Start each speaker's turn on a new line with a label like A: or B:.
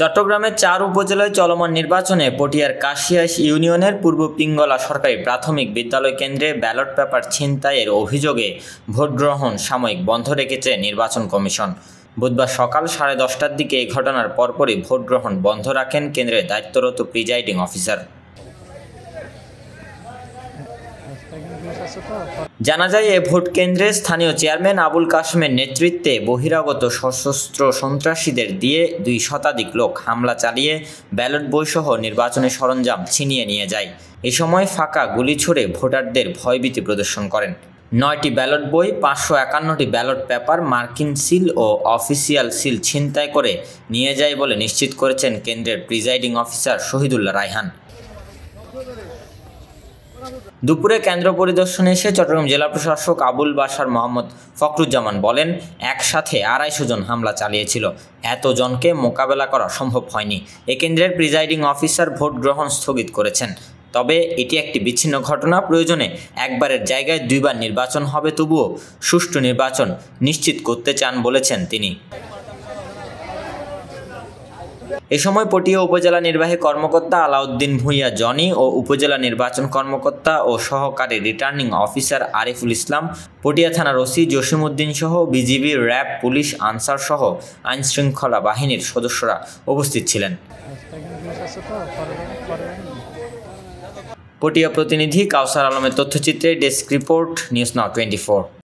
A: চট্টগ্রামের চার উপজেলায় চলমান নির্বাচনে পটিয়ার কাশিয়াস ইউনিয়নের পূর্ব পিঙ্গলা সরকারি প্রাথমিক বিদ্যালয় কেন্দ্রে ব্যালট পেপার ছিনতাইয়ের অভিযোগে ভোট গ্রহণ সাময়িক বন্ধ রেখেছে নির্বাচন কমিশন বুধবার সকাল সাড়ে দশটার দিকে এই ঘটনার পরপরই ভোট গ্রহণ বন্ধ রাখেন কেন্দ্রের দায়িত্বরত প্রিজাইডিং অফিসার জানা যায় এ ভোট কেন্দ্রে স্থানীয় চেয়ারম্যান আবুল কাসমের নেতৃত্বে বহিরাগত সশস্ত্র সন্ত্রাসীদের দিয়ে দুই শতাধিক লোক হামলা চালিয়ে ব্যালট বইসহ নির্বাচনী সরঞ্জাম ছিনিয়ে নিয়ে যায় এ সময় ফাঁকা গুলি ছড়ে ভোটারদের ভয়ভীতি প্রদর্শন করেন নয়টি ব্যালট বই পাঁচশো একান্নটি ব্যালট পেপার মার্কিন সিল ও অফিসিয়াল সিল ছিনতাই করে নিয়ে যায় বলে নিশ্চিত করেছেন কেন্দ্রের প্রিজাইডিং অফিসার শহীদুল্লাহ রায়হান দুপুরে কেন্দ্র পরিদর্শনে এসে চট্টগ্রাম জেলা প্রশাসক আবুল বাসার মোহাম্মদ ফখরুজ্জামান বলেন একসাথে আড়াইশো জন হামলা চালিয়েছিল এতজনকে মোকাবেলা করা সম্ভব হয়নি এ কেন্দ্রের প্রিজাইডিং অফিসার ভোট গ্রহণ স্থগিত করেছেন তবে এটি একটি বিচ্ছিন্ন ঘটনা প্রয়োজনে একবারের জায়গায় দুইবার নির্বাচন হবে তবুও সুষ্ঠু নির্বাচন নিশ্চিত করতে চান বলেছেন তিনি এ সময় পটিয়া উপজেলা নির্বাহী কর্মকর্তা আলাউদ্দিন ভূঁইয়া জনি ও উপজেলা নির্বাচন কর্মকর্তা ও সহকারী রিটার্নিং অফিসার আরিফুল ইসলাম পটিয়া থানার ওসি উদ্দিন সহ বিজিবি র্যাব পুলিশ আনসার সহ আইনশৃঙ্খলা বাহিনীর সদস্যরা উপস্থিত ছিলেন পটিয়া প্রতিনিধি কাউসার আলমের তথ্যচিত্রে desk report news now twenty